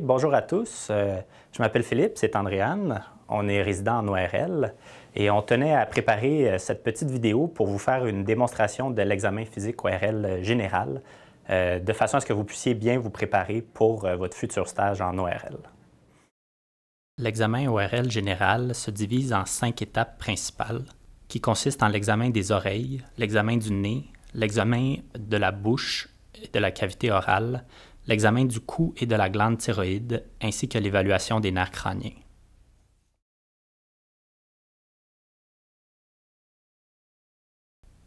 Bonjour à tous. Euh, je m'appelle Philippe, c'est Andréane. On est résident en ORL et on tenait à préparer euh, cette petite vidéo pour vous faire une démonstration de l'examen physique ORL euh, général, de façon à ce que vous puissiez bien vous préparer pour votre futur stage en ORL. L'examen ORL général se divise en cinq étapes principales, qui consistent en l'examen des oreilles, l'examen du nez, l'examen de la bouche et de la cavité orale, l'examen du cou et de la glande thyroïde, ainsi que l'évaluation des nerfs crâniens.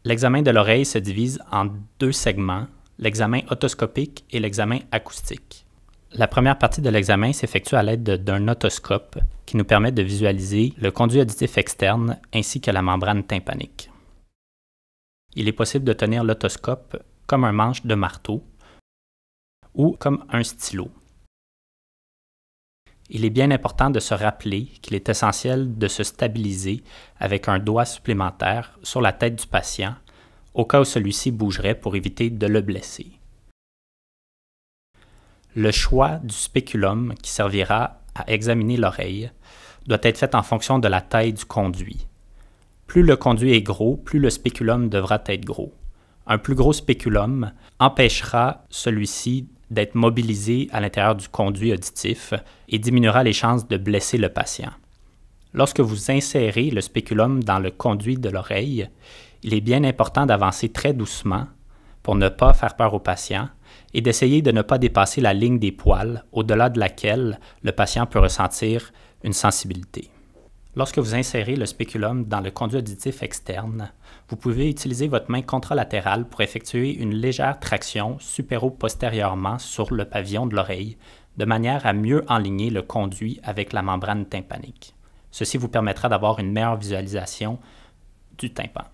L'examen de l'oreille se divise en deux segments, l'examen otoscopique et l'examen acoustique. La première partie de l'examen s'effectue à l'aide d'un otoscope qui nous permet de visualiser le conduit auditif externe ainsi que la membrane tympanique. Il est possible de tenir l'otoscope comme un manche de marteau ou comme un stylo. Il est bien important de se rappeler qu'il est essentiel de se stabiliser avec un doigt supplémentaire sur la tête du patient au cas où celui-ci bougerait pour éviter de le blesser. Le choix du spéculum qui servira à examiner l'oreille doit être fait en fonction de la taille du conduit. Plus le conduit est gros, plus le spéculum devra être gros. Un plus gros spéculum empêchera celui-ci d'être mobilisé à l'intérieur du conduit auditif et diminuera les chances de blesser le patient. Lorsque vous insérez le spéculum dans le conduit de l'oreille, il est bien important d'avancer très doucement pour ne pas faire peur au patient et d'essayer de ne pas dépasser la ligne des poils au-delà de laquelle le patient peut ressentir une sensibilité. Lorsque vous insérez le spéculum dans le conduit auditif externe, vous pouvez utiliser votre main contralatérale pour effectuer une légère traction supéro-postérieurement sur le pavillon de l'oreille, de manière à mieux enligner le conduit avec la membrane tympanique. Ceci vous permettra d'avoir une meilleure visualisation du tympan.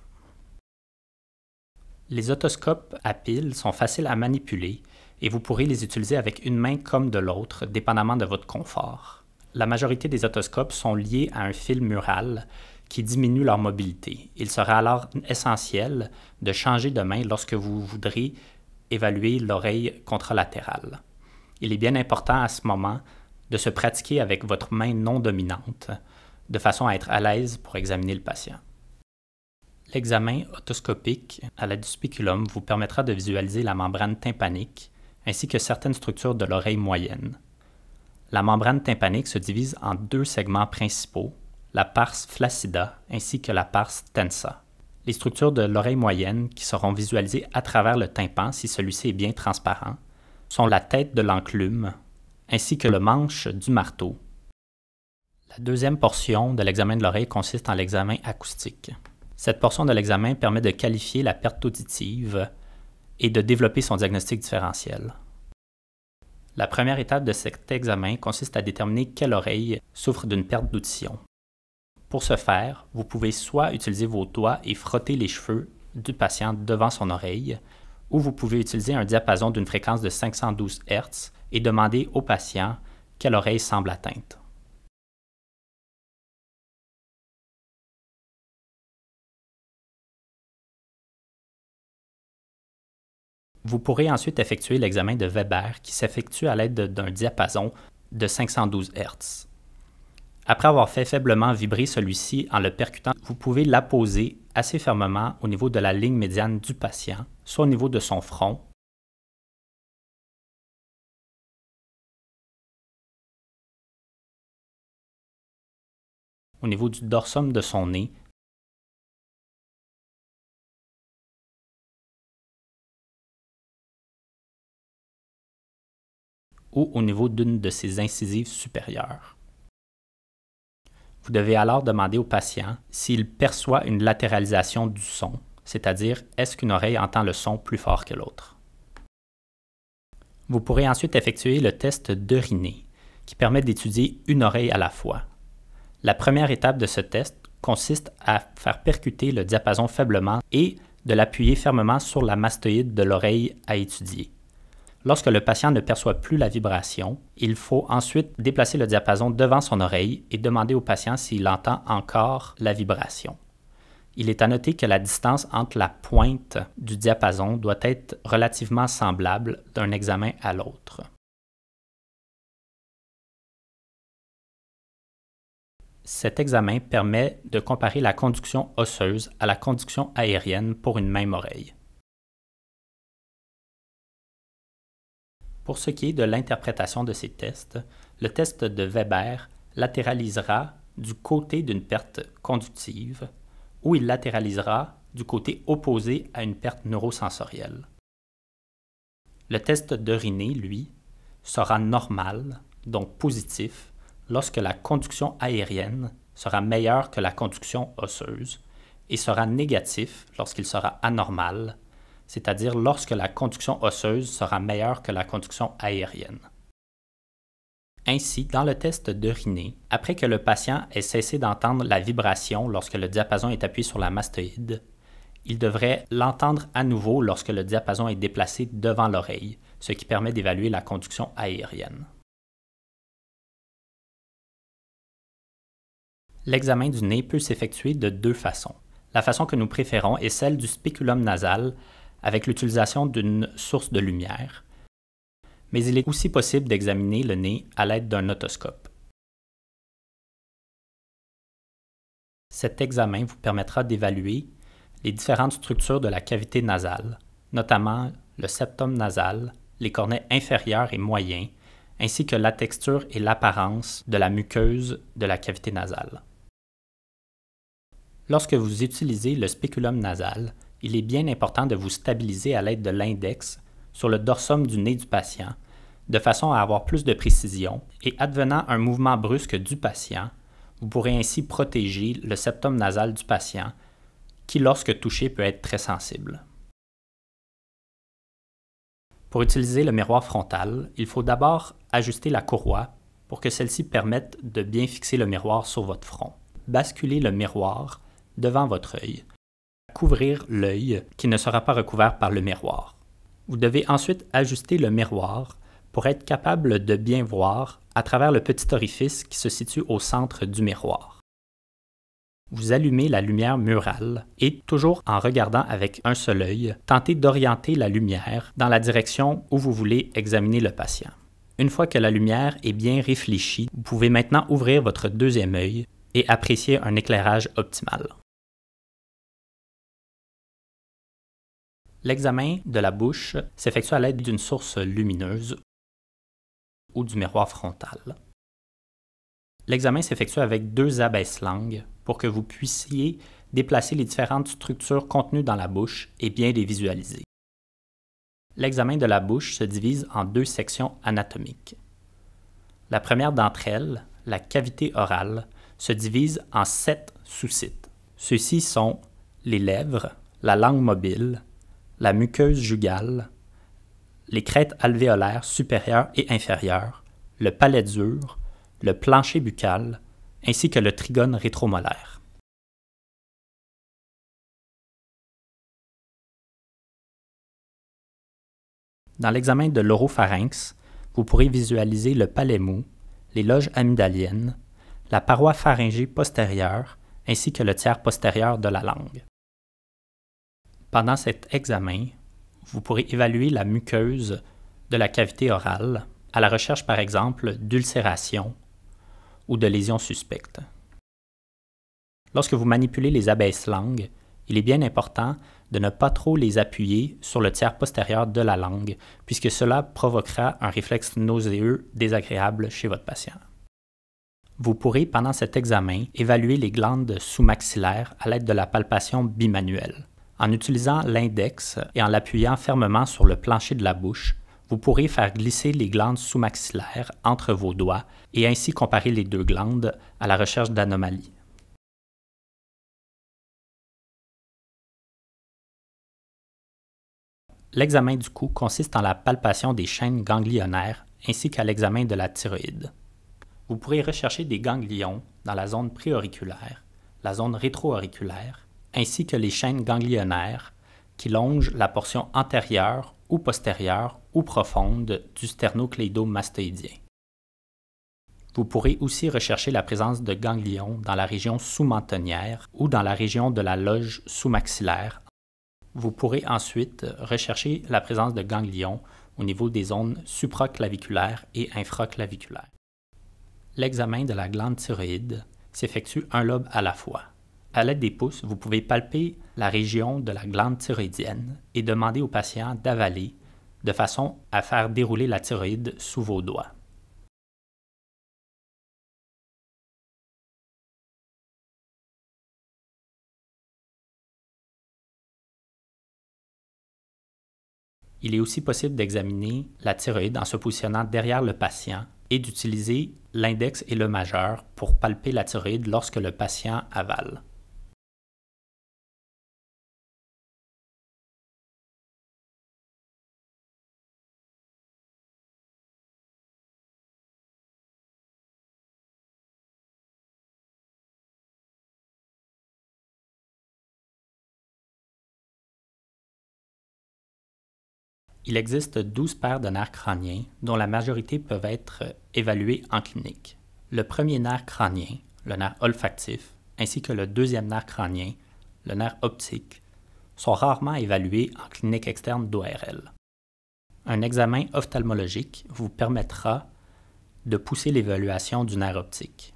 Les otoscopes à piles sont faciles à manipuler et vous pourrez les utiliser avec une main comme de l'autre, dépendamment de votre confort. La majorité des otoscopes sont liés à un fil mural qui diminue leur mobilité. Il sera alors essentiel de changer de main lorsque vous voudrez évaluer l'oreille contralatérale. Il est bien important à ce moment de se pratiquer avec votre main non dominante, de façon à être à l'aise pour examiner le patient. L'examen otoscopique à l'aide du spéculum vous permettra de visualiser la membrane tympanique ainsi que certaines structures de l'oreille moyenne. La membrane tympanique se divise en deux segments principaux la parse flaccida ainsi que la parse tensa. Les structures de l'oreille moyenne, qui seront visualisées à travers le tympan si celui-ci est bien transparent, sont la tête de l'enclume ainsi que le manche du marteau. La deuxième portion de l'examen de l'oreille consiste en l'examen acoustique. Cette portion de l'examen permet de qualifier la perte auditive et de développer son diagnostic différentiel. La première étape de cet examen consiste à déterminer quelle oreille souffre d'une perte d'audition. Pour ce faire, vous pouvez soit utiliser vos doigts et frotter les cheveux du patient devant son oreille, ou vous pouvez utiliser un diapason d'une fréquence de 512 Hz et demander au patient quelle oreille semble atteinte. Vous pourrez ensuite effectuer l'examen de Weber qui s'effectue à l'aide d'un diapason de 512 Hz. Après avoir fait faiblement vibrer celui-ci en le percutant, vous pouvez l'apposer assez fermement au niveau de la ligne médiane du patient, soit au niveau de son front, au niveau du dorsum de son nez, ou au niveau d'une de ses incisives supérieures. Vous devez alors demander au patient s'il perçoit une latéralisation du son, c'est-à-dire est-ce qu'une oreille entend le son plus fort que l'autre. Vous pourrez ensuite effectuer le test d'urinée, qui permet d'étudier une oreille à la fois. La première étape de ce test consiste à faire percuter le diapason faiblement et de l'appuyer fermement sur la mastoïde de l'oreille à étudier. Lorsque le patient ne perçoit plus la vibration, il faut ensuite déplacer le diapason devant son oreille et demander au patient s'il entend encore la vibration. Il est à noter que la distance entre la pointe du diapason doit être relativement semblable d'un examen à l'autre. Cet examen permet de comparer la conduction osseuse à la conduction aérienne pour une même oreille. Pour ce qui est de l'interprétation de ces tests, le test de Weber latéralisera du côté d'une perte conductive ou il latéralisera du côté opposé à une perte neurosensorielle. Le test Riné lui, sera normal, donc positif, lorsque la conduction aérienne sera meilleure que la conduction osseuse et sera négatif lorsqu'il sera anormal, c'est-à-dire lorsque la conduction osseuse sera meilleure que la conduction aérienne. Ainsi, dans le test d'urinée, après que le patient ait cessé d'entendre la vibration lorsque le diapason est appuyé sur la mastoïde, il devrait l'entendre à nouveau lorsque le diapason est déplacé devant l'oreille, ce qui permet d'évaluer la conduction aérienne. L'examen du nez peut s'effectuer de deux façons. La façon que nous préférons est celle du spéculum nasal, avec l'utilisation d'une source de lumière, mais il est aussi possible d'examiner le nez à l'aide d'un otoscope. Cet examen vous permettra d'évaluer les différentes structures de la cavité nasale, notamment le septum nasal, les cornets inférieurs et moyens, ainsi que la texture et l'apparence de la muqueuse de la cavité nasale. Lorsque vous utilisez le spéculum nasal, il est bien important de vous stabiliser à l'aide de l'index sur le dorsum du nez du patient, de façon à avoir plus de précision, et advenant un mouvement brusque du patient, vous pourrez ainsi protéger le septum nasal du patient, qui lorsque touché peut être très sensible. Pour utiliser le miroir frontal, il faut d'abord ajuster la courroie pour que celle-ci permette de bien fixer le miroir sur votre front. Basculez le miroir devant votre œil couvrir l'œil qui ne sera pas recouvert par le miroir. Vous devez ensuite ajuster le miroir pour être capable de bien voir à travers le petit orifice qui se situe au centre du miroir. Vous allumez la lumière murale et, toujours en regardant avec un seul œil, tentez d'orienter la lumière dans la direction où vous voulez examiner le patient. Une fois que la lumière est bien réfléchie, vous pouvez maintenant ouvrir votre deuxième œil et apprécier un éclairage optimal. L'examen de la bouche s'effectue à l'aide d'une source lumineuse ou du miroir frontal. L'examen s'effectue avec deux abaisse-langues pour que vous puissiez déplacer les différentes structures contenues dans la bouche et bien les visualiser. L'examen de la bouche se divise en deux sections anatomiques. La première d'entre elles, la cavité orale, se divise en sept sous-sites. Ceux-ci sont les lèvres, la langue mobile, la muqueuse jugale, les crêtes alvéolaires supérieures et inférieures, le palais dur, le plancher buccal, ainsi que le trigone rétromolaire. Dans l'examen de l'oropharynx, vous pourrez visualiser le palais mou, les loges amygdaliennes, la paroi pharyngée postérieure ainsi que le tiers postérieur de la langue. Pendant cet examen, vous pourrez évaluer la muqueuse de la cavité orale à la recherche, par exemple, d'ulcérations ou de lésions suspectes. Lorsque vous manipulez les abaisses langues il est bien important de ne pas trop les appuyer sur le tiers postérieur de la langue, puisque cela provoquera un réflexe nauséeux désagréable chez votre patient. Vous pourrez, pendant cet examen, évaluer les glandes sous-maxillaires à l'aide de la palpation bimanuelle. En utilisant l'index et en l'appuyant fermement sur le plancher de la bouche, vous pourrez faire glisser les glandes sous-maxillaires entre vos doigts et ainsi comparer les deux glandes à la recherche d'anomalies. L'examen du cou consiste en la palpation des chaînes ganglionnaires ainsi qu'à l'examen de la thyroïde. Vous pourrez rechercher des ganglions dans la zone préauriculaire, la zone rétroauriculaire ainsi que les chaînes ganglionnaires qui longent la portion antérieure ou postérieure ou profonde du sternocleidomastoïdien. Vous pourrez aussi rechercher la présence de ganglions dans la région sous-mentonnière ou dans la région de la loge sous-maxillaire. Vous pourrez ensuite rechercher la présence de ganglions au niveau des zones supraclaviculaires et infraclaviculaires. L'examen de la glande thyroïde s'effectue un lobe à la fois. À l'aide des pouces, vous pouvez palper la région de la glande thyroïdienne et demander au patient d'avaler de façon à faire dérouler la thyroïde sous vos doigts. Il est aussi possible d'examiner la thyroïde en se positionnant derrière le patient et d'utiliser l'index et le majeur pour palper la thyroïde lorsque le patient avale. Il existe 12 paires de nerfs crâniens dont la majorité peuvent être euh, évalués en clinique. Le premier nerf crânien, le nerf olfactif, ainsi que le deuxième nerf crânien, le nerf optique, sont rarement évalués en clinique externe d'ORL. Un examen ophtalmologique vous permettra de pousser l'évaluation du nerf optique.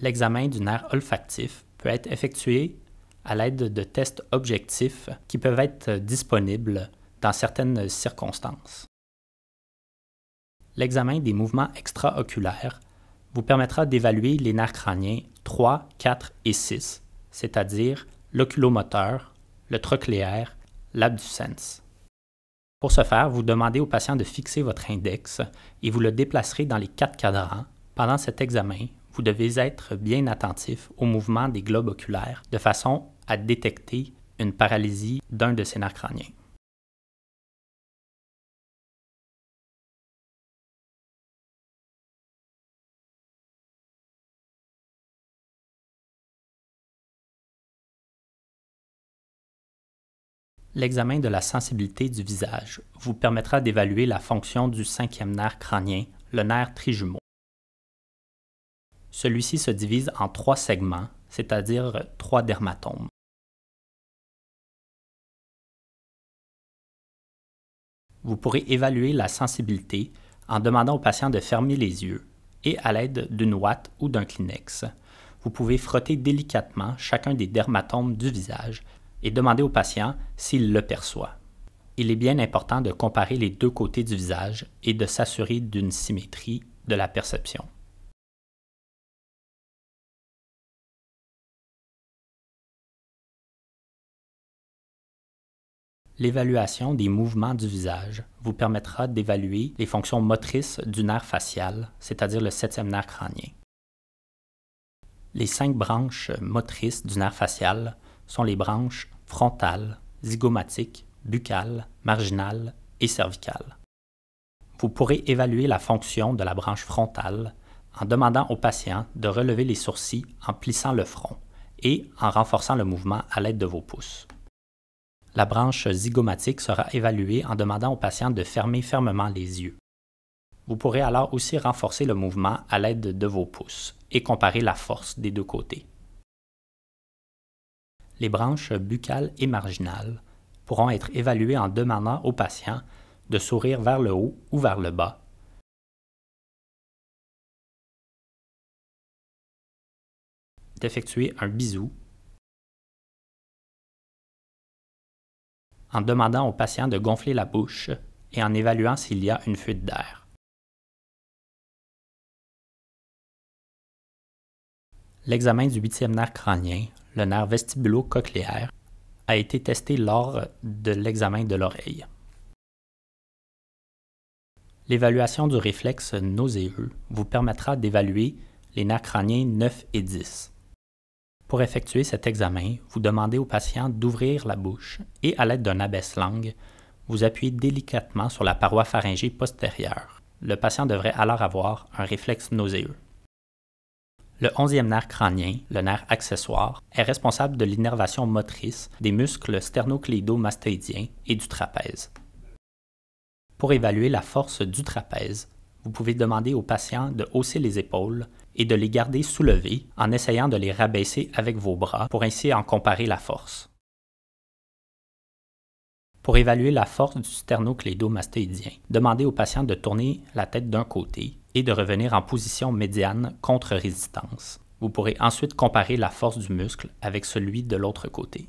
L'examen du nerf olfactif peut être effectué à l'aide de tests objectifs qui peuvent être disponibles certaines circonstances. L'examen des mouvements extraoculaires vous permettra d'évaluer les nerfs crâniens 3, 4 et 6, c'est-à-dire l'oculomoteur, le trochléaire, l'abducens. Pour ce faire, vous demandez au patient de fixer votre index et vous le déplacerez dans les quatre cadrans. Pendant cet examen, vous devez être bien attentif aux mouvements des globes oculaires de façon à détecter une paralysie d'un de ces nerfs crâniens. L'examen de la sensibilité du visage vous permettra d'évaluer la fonction du cinquième nerf crânien, le nerf trijumeau. Celui-ci se divise en trois segments, c'est-à-dire trois dermatomes. Vous pourrez évaluer la sensibilité en demandant au patient de fermer les yeux et à l'aide d'une ouate ou d'un Kleenex. Vous pouvez frotter délicatement chacun des dermatomes du visage et demander au patient s'il le perçoit. Il est bien important de comparer les deux côtés du visage et de s'assurer d'une symétrie de la perception. L'évaluation des mouvements du visage vous permettra d'évaluer les fonctions motrices du nerf facial, c'est-à-dire le septième nerf crânien. Les cinq branches motrices du nerf facial sont les branches frontales, zygomatiques, buccales, marginales et cervicales. Vous pourrez évaluer la fonction de la branche frontale en demandant au patient de relever les sourcils en plissant le front et en renforçant le mouvement à l'aide de vos pouces. La branche zygomatique sera évaluée en demandant au patient de fermer fermement les yeux. Vous pourrez alors aussi renforcer le mouvement à l'aide de vos pouces et comparer la force des deux côtés les branches buccales et marginales pourront être évaluées en demandant au patient de sourire vers le haut ou vers le bas. D'effectuer un bisou. En demandant au patient de gonfler la bouche et en évaluant s'il y a une fuite d'air. L'examen du huitième nerf crânien le nerf vestibulo-cochléaire, a été testé lors de l'examen de l'oreille. L'évaluation du réflexe nauséeux vous permettra d'évaluer les nerfs crâniens 9 et 10. Pour effectuer cet examen, vous demandez au patient d'ouvrir la bouche et, à l'aide d'un abaisse-langue, vous appuyez délicatement sur la paroi pharyngée postérieure. Le patient devrait alors avoir un réflexe nauséeux. Le onzième nerf crânien, le nerf accessoire, est responsable de l'innervation motrice des muscles sternocléido et du trapèze. Pour évaluer la force du trapèze, vous pouvez demander au patient de hausser les épaules et de les garder soulevées en essayant de les rabaisser avec vos bras pour ainsi en comparer la force. Pour évaluer la force du sternocléido demandez au patient de tourner la tête d'un côté et de revenir en position médiane contre résistance. Vous pourrez ensuite comparer la force du muscle avec celui de l'autre côté.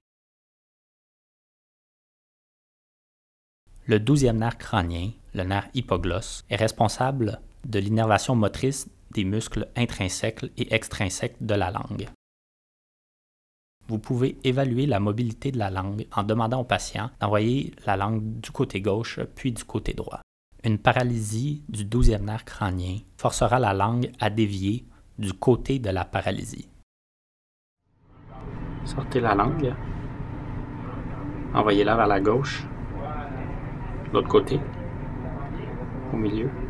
Le douzième nerf crânien, le nerf hypoglosse, est responsable de l'innervation motrice des muscles intrinsèques et extrinsèques de la langue. Vous pouvez évaluer la mobilité de la langue en demandant au patient d'envoyer la langue du côté gauche puis du côté droit. Une paralysie du douzième nerf crânien forcera la langue à dévier du côté de la paralysie. Sortez la langue. Envoyez-la vers la gauche. L'autre côté. Au milieu.